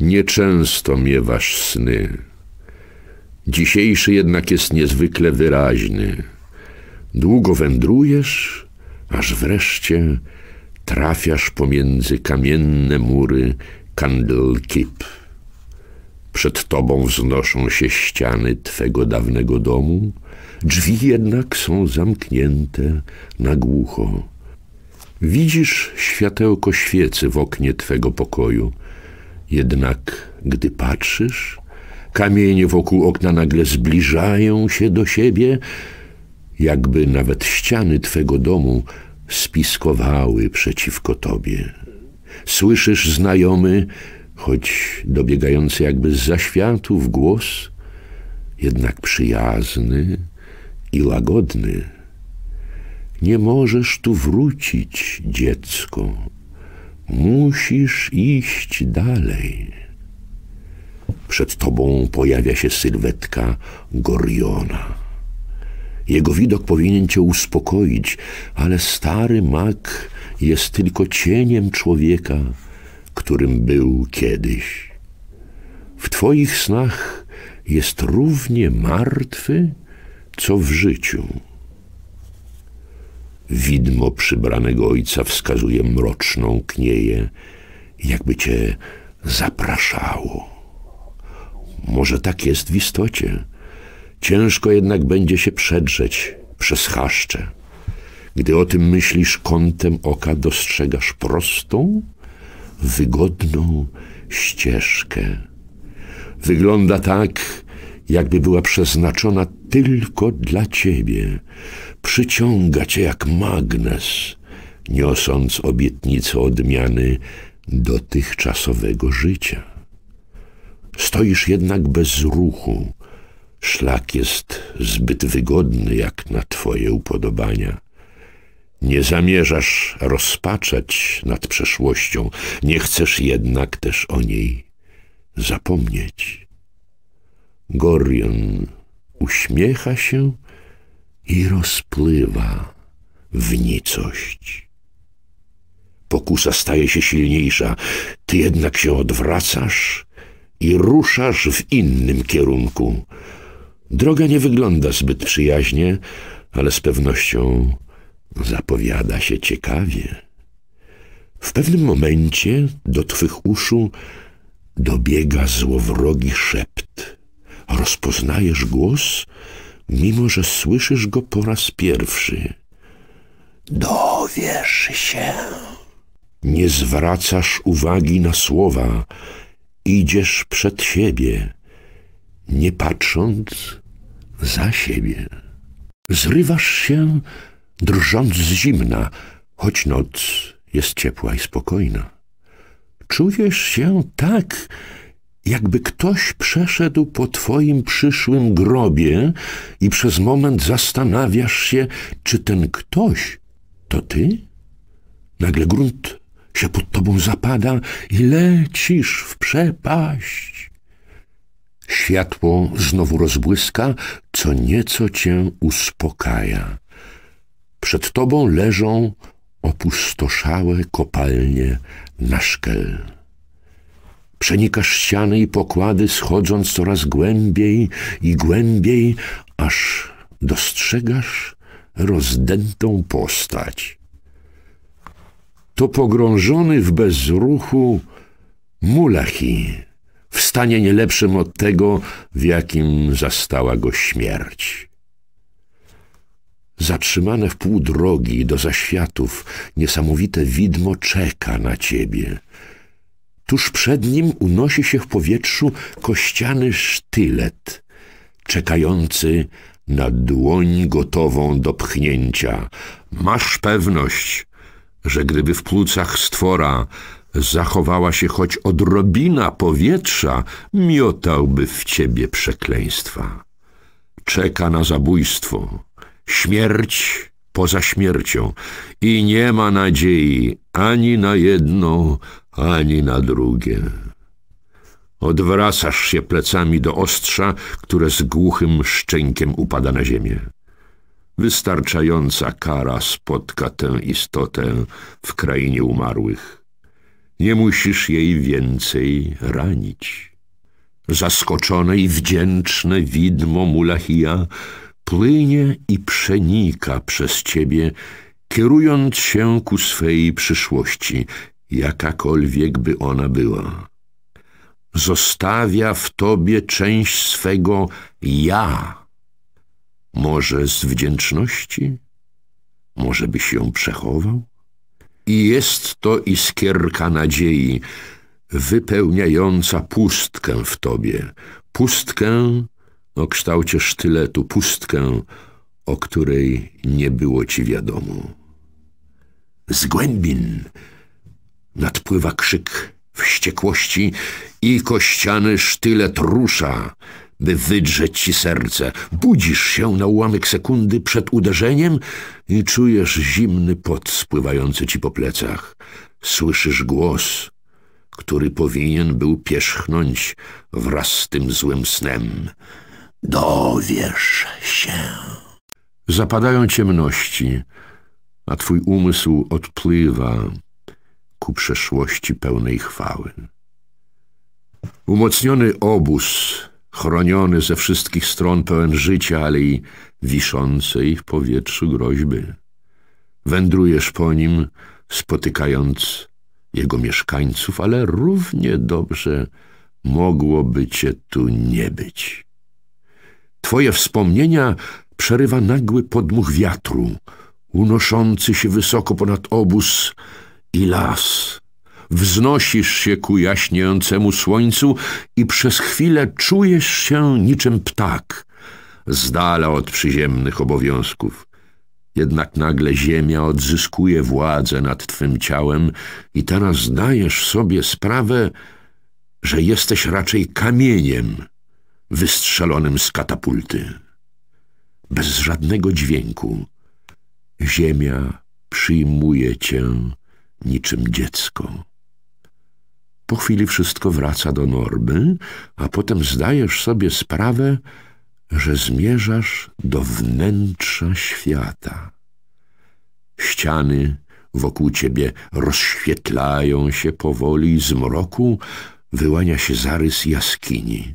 Nieczęsto miewasz sny. Dzisiejszy jednak jest niezwykle wyraźny. Długo wędrujesz, aż wreszcie trafiasz pomiędzy kamienne mury Candlekeep. Przed tobą wznoszą się ściany twego dawnego domu, drzwi jednak są zamknięte na głucho. Widzisz światełko świecy w oknie twego pokoju – jednak gdy patrzysz, kamienie wokół okna nagle zbliżają się do siebie, jakby nawet ściany twego domu spiskowały przeciwko tobie. Słyszysz znajomy, choć dobiegający jakby z zaświatów głos, jednak przyjazny i łagodny. Nie możesz tu wrócić, dziecko, Musisz iść dalej. Przed tobą pojawia się sylwetka Goriona. Jego widok powinien cię uspokoić, ale stary mak jest tylko cieniem człowieka, którym był kiedyś. W twoich snach jest równie martwy, co w życiu. Widmo przybranego ojca wskazuje mroczną knieję, jakby cię zapraszało. Może tak jest w istocie. Ciężko jednak będzie się przedrzeć przez chaszcze. Gdy o tym myślisz kątem oka, dostrzegasz prostą, wygodną ścieżkę. Wygląda tak, jakby była przeznaczona tylko dla ciebie. Przyciąga cię jak magnes, niosąc obietnicę odmiany dotychczasowego życia. Stoisz jednak bez ruchu. Szlak jest zbyt wygodny jak na twoje upodobania. Nie zamierzasz rozpaczać nad przeszłością, nie chcesz jednak też o niej zapomnieć. Gorion uśmiecha się i rozpływa w nicość. Pokusa staje się silniejsza, ty jednak się odwracasz i ruszasz w innym kierunku. Droga nie wygląda zbyt przyjaźnie, ale z pewnością zapowiada się ciekawie. W pewnym momencie do twych uszu dobiega złowrogi szep rozpoznajesz głos, mimo że słyszysz go po raz pierwszy. Dowiesz się. Nie zwracasz uwagi na słowa, idziesz przed siebie, nie patrząc za siebie. Zrywasz się, drżąc z zimna, choć noc jest ciepła i spokojna. Czujesz się tak, jakby ktoś przeszedł po twoim przyszłym grobie i przez moment zastanawiasz się, czy ten ktoś to ty? Nagle grunt się pod tobą zapada i lecisz w przepaść. Światło znowu rozbłyska, co nieco cię uspokaja. Przed tobą leżą opustoszałe kopalnie na szkel. Przenikasz ściany i pokłady, schodząc coraz głębiej i głębiej, aż dostrzegasz rozdętą postać. To pogrążony w bezruchu mulachi, w stanie nie lepszym od tego, w jakim zastała go śmierć. Zatrzymane w pół drogi do zaświatów, niesamowite widmo czeka na ciebie – Tuż przed nim unosi się w powietrzu kościany sztylet, czekający na dłoń gotową do pchnięcia. Masz pewność, że gdyby w płucach stwora zachowała się choć odrobina powietrza, miotałby w ciebie przekleństwa. Czeka na zabójstwo, śmierć poza śmiercią i nie ma nadziei ani na jedną, ani na drugie. Odwracasz się plecami do ostrza, które z głuchym szczękiem upada na ziemię. Wystarczająca kara spotka tę istotę w krainie umarłych. Nie musisz jej więcej ranić. Zaskoczone i wdzięczne widmo Mulahia płynie i przenika przez ciebie, kierując się ku swej przyszłości, jakakolwiek by ona była. Zostawia w tobie część swego ja. Może z wdzięczności? Może byś ją przechował? I jest to iskierka nadziei, wypełniająca pustkę w tobie, pustkę o kształcie sztyletu, pustkę, o której nie było ci wiadomo. Z głębin Nadpływa krzyk wściekłości i kościany sztylet rusza, by wydrzeć ci serce. Budzisz się na ułamek sekundy przed uderzeniem i czujesz zimny pot spływający ci po plecach. Słyszysz głos, który powinien był pierzchnąć wraz z tym złym snem. Dowiesz się. Zapadają ciemności, a twój umysł odpływa przeszłości pełnej chwały. Umocniony obóz, chroniony ze wszystkich stron pełen życia, ale i wiszącej w powietrzu groźby. Wędrujesz po nim, spotykając jego mieszkańców, ale równie dobrze mogłoby cię tu nie być. Twoje wspomnienia przerywa nagły podmuch wiatru, unoszący się wysoko ponad obóz, i las. Wznosisz się ku jaśniejącemu słońcu i przez chwilę czujesz się niczym ptak, z dala od przyziemnych obowiązków. Jednak nagle ziemia odzyskuje władzę nad twym ciałem i teraz zdajesz sobie sprawę, że jesteś raczej kamieniem wystrzelonym z katapulty. Bez żadnego dźwięku ziemia przyjmuje cię niczym dziecko. Po chwili wszystko wraca do normy, a potem zdajesz sobie sprawę, że zmierzasz do wnętrza świata. Ściany wokół ciebie rozświetlają się powoli z mroku wyłania się zarys jaskini,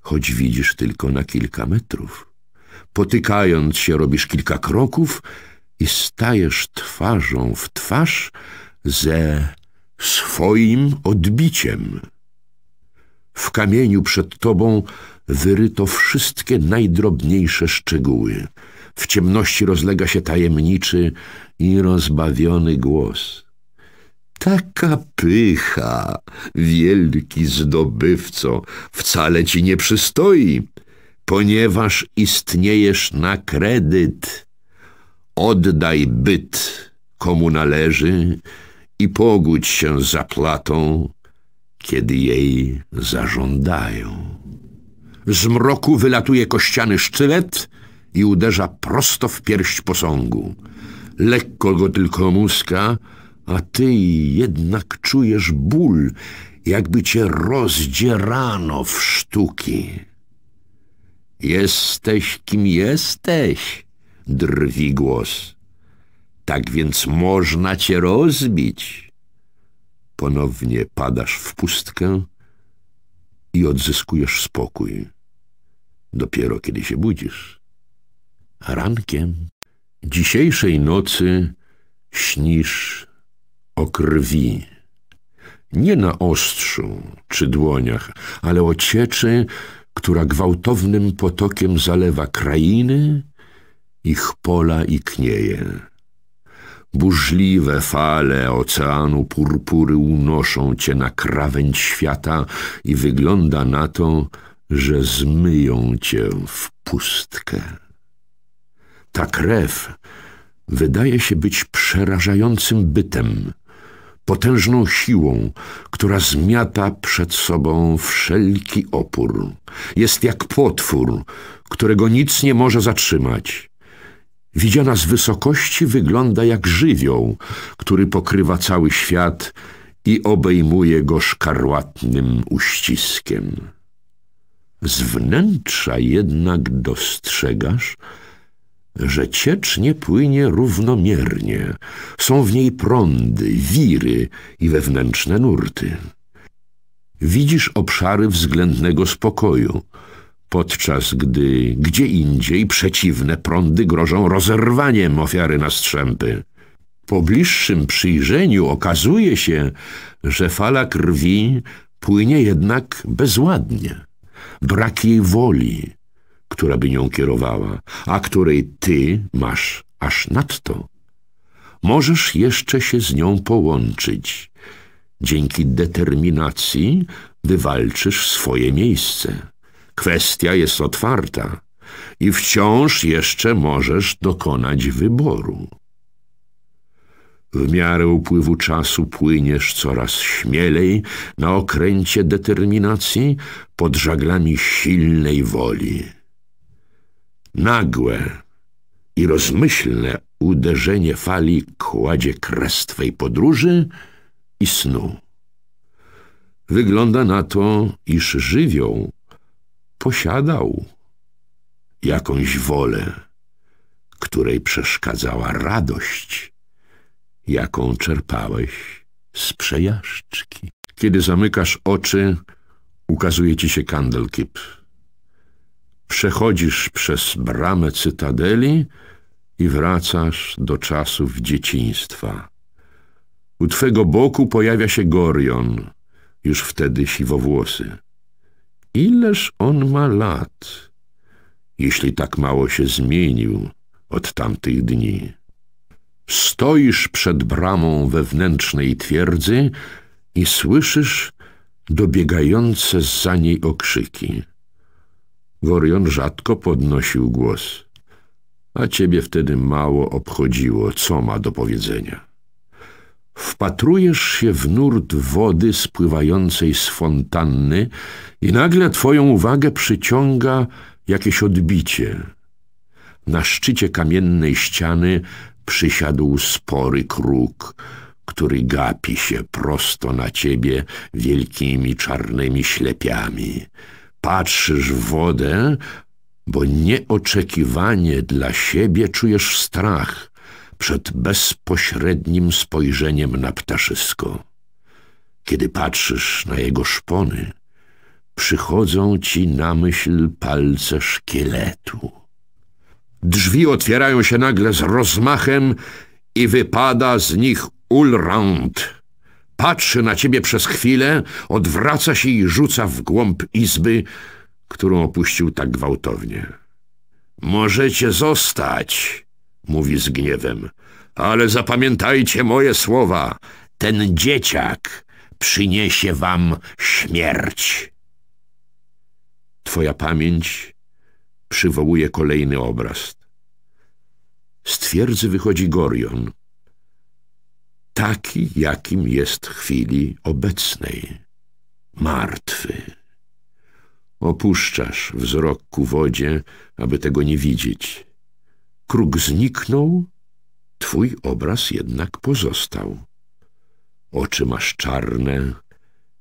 choć widzisz tylko na kilka metrów. Potykając się robisz kilka kroków i stajesz twarzą w twarz ze swoim odbiciem. W kamieniu przed tobą wyryto wszystkie najdrobniejsze szczegóły. W ciemności rozlega się tajemniczy i rozbawiony głos. Taka pycha, wielki zdobywco, wcale ci nie przystoi, ponieważ istniejesz na kredyt. Oddaj byt, komu należy i pogódź się z zapłatą, kiedy jej zażądają. Z mroku wylatuje kościany sztylet i uderza prosto w pierś posągu. Lekko go tylko muska, a ty jednak czujesz ból, jakby cię rozdzierano w sztuki. Jesteś kim jesteś drwi głos. Tak więc można cię rozbić. Ponownie padasz w pustkę i odzyskujesz spokój. Dopiero kiedy się budzisz. Rankiem dzisiejszej nocy śnisz o krwi. Nie na ostrzu czy dłoniach, ale o cieczy, która gwałtownym potokiem zalewa krainy ich pola i knieje. Burzliwe fale oceanu purpury unoszą cię na krawędź świata i wygląda na to, że zmyją cię w pustkę. Ta krew wydaje się być przerażającym bytem, potężną siłą, która zmiata przed sobą wszelki opór. Jest jak potwór, którego nic nie może zatrzymać widziana z wysokości wygląda jak żywioł, który pokrywa cały świat i obejmuje go szkarłatnym uściskiem. Z wnętrza jednak dostrzegasz, że ciecz nie płynie równomiernie. Są w niej prądy, wiry i wewnętrzne nurty. Widzisz obszary względnego spokoju – podczas gdy gdzie indziej przeciwne prądy grożą rozerwaniem ofiary na strzępy. Po bliższym przyjrzeniu okazuje się, że fala krwi płynie jednak bezładnie. Brak jej woli, która by nią kierowała, a której ty masz aż nadto. Możesz jeszcze się z nią połączyć. Dzięki determinacji wywalczysz swoje miejsce. Kwestia jest otwarta i wciąż jeszcze możesz dokonać wyboru. W miarę upływu czasu płyniesz coraz śmielej na okręcie determinacji pod żaglami silnej woli. Nagłe i rozmyślne uderzenie fali kładzie kres twej podróży i snu. Wygląda na to, iż żywioł posiadał jakąś wolę, której przeszkadzała radość, jaką czerpałeś z przejażdżki. Kiedy zamykasz oczy, ukazuje ci się Candlekip. Przechodzisz przez bramę cytadeli i wracasz do czasów dzieciństwa. U twego boku pojawia się Gorion, już wtedy siwowłosy. Ileż on ma lat, jeśli tak mało się zmienił od tamtych dni? Stoisz przed bramą wewnętrznej twierdzy i słyszysz dobiegające za niej okrzyki. Gorion rzadko podnosił głos, a ciebie wtedy mało obchodziło, co ma do powiedzenia wpatrujesz się w nurt wody spływającej z fontanny i nagle twoją uwagę przyciąga jakieś odbicie. Na szczycie kamiennej ściany przysiadł spory kruk, który gapi się prosto na ciebie wielkimi czarnymi ślepiami. Patrzysz w wodę, bo nieoczekiwanie dla siebie czujesz strach – przed bezpośrednim spojrzeniem na ptaszysko. Kiedy patrzysz na jego szpony, przychodzą ci na myśl palce szkieletu. Drzwi otwierają się nagle z rozmachem i wypada z nich Ulrand. Patrzy na ciebie przez chwilę, odwraca się i rzuca w głąb izby, którą opuścił tak gwałtownie. Możecie zostać, mówi z gniewem. Ale zapamiętajcie moje słowa. Ten dzieciak przyniesie wam śmierć. Twoja pamięć przywołuje kolejny obraz. Z twierdzy wychodzi Gorion, taki, jakim jest chwili obecnej, martwy. Opuszczasz wzrok ku wodzie, aby tego nie widzieć. Kruk zniknął, twój obraz jednak pozostał. Oczy masz czarne,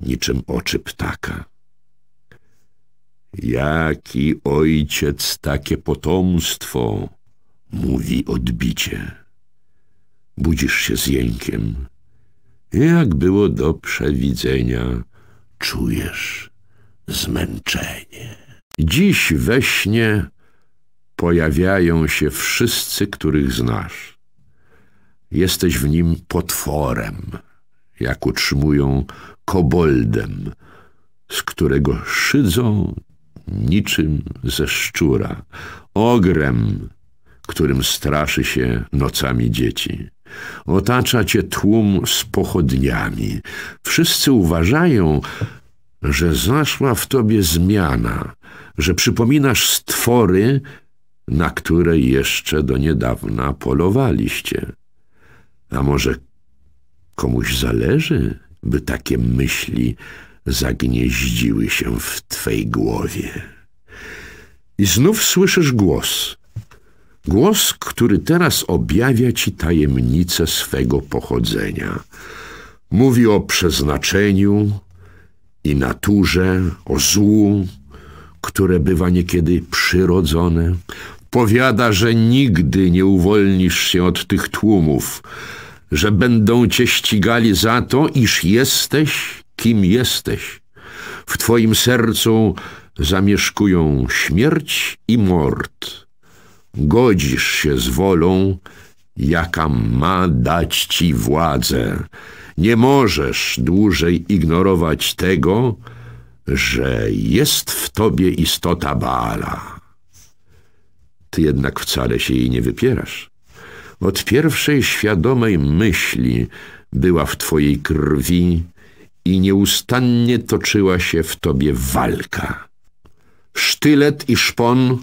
niczym oczy ptaka. Jaki ojciec, takie potomstwo, mówi odbicie. Budzisz się z jękiem. Jak było do przewidzenia, czujesz zmęczenie. Dziś we śnie pojawiają się wszyscy, których znasz. Jesteś w nim potworem, jak utrzymują koboldem, z którego szydzą niczym ze szczura, ogrem, którym straszy się nocami dzieci. Otacza cię tłum z pochodniami. Wszyscy uważają, że zaszła w tobie zmiana, że przypominasz stwory, na które jeszcze do niedawna polowaliście. A może komuś zależy, by takie myśli zagnieździły się w twej głowie. I znów słyszysz głos. Głos, który teraz objawia ci tajemnicę swego pochodzenia. Mówi o przeznaczeniu i naturze, o złu, które bywa niekiedy przyrodzone, powiada, że nigdy nie uwolnisz się od tych tłumów, że będą cię ścigali za to, iż jesteś, kim jesteś. W twoim sercu zamieszkują śmierć i mord. Godzisz się z wolą, jaka ma dać ci władzę. Nie możesz dłużej ignorować tego, że jest w tobie istota Baala. Ty jednak wcale się jej nie wypierasz. Od pierwszej świadomej myśli była w twojej krwi i nieustannie toczyła się w tobie walka. Sztylet i szpon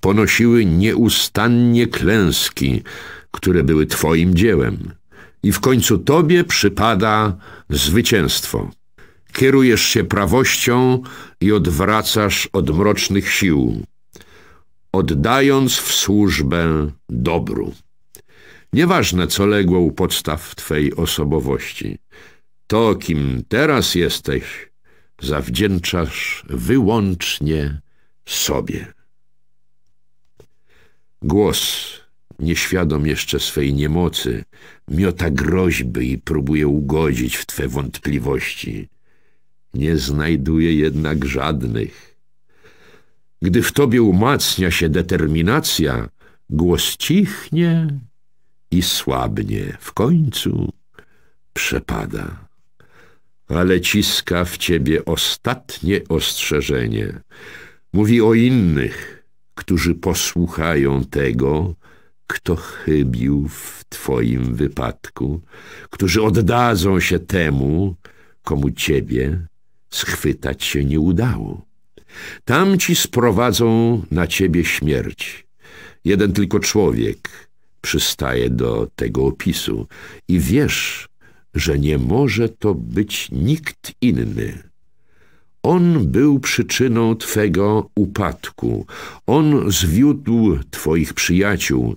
ponosiły nieustannie klęski, które były twoim dziełem. I w końcu tobie przypada zwycięstwo. Kierujesz się prawością i odwracasz od mrocznych sił oddając w służbę dobru. Nieważne, co legło u podstaw Twej osobowości, to, kim teraz jesteś, zawdzięczasz wyłącznie sobie. Głos, nieświadom jeszcze swej niemocy, miota groźby i próbuje ugodzić w Twe wątpliwości. Nie znajduje jednak żadnych. Gdy w tobie umacnia się determinacja, głos cichnie i słabnie. W końcu przepada. Ale ciska w ciebie ostatnie ostrzeżenie. Mówi o innych, którzy posłuchają tego, kto chybił w twoim wypadku, którzy oddadzą się temu, komu ciebie schwytać się nie udało. Tamci sprowadzą na ciebie śmierć. Jeden tylko człowiek przystaje do tego opisu i wiesz, że nie może to być nikt inny. On był przyczyną Twego upadku. On zwiódł Twoich przyjaciół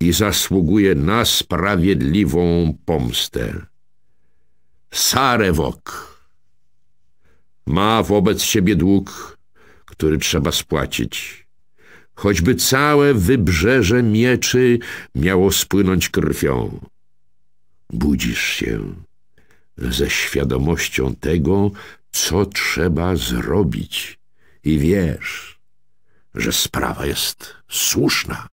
i zasługuje na sprawiedliwą pomstę. Sarewok ma wobec Ciebie dług który trzeba spłacić. Choćby całe wybrzeże mieczy miało spłynąć krwią. Budzisz się ze świadomością tego, co trzeba zrobić i wiesz, że sprawa jest słuszna.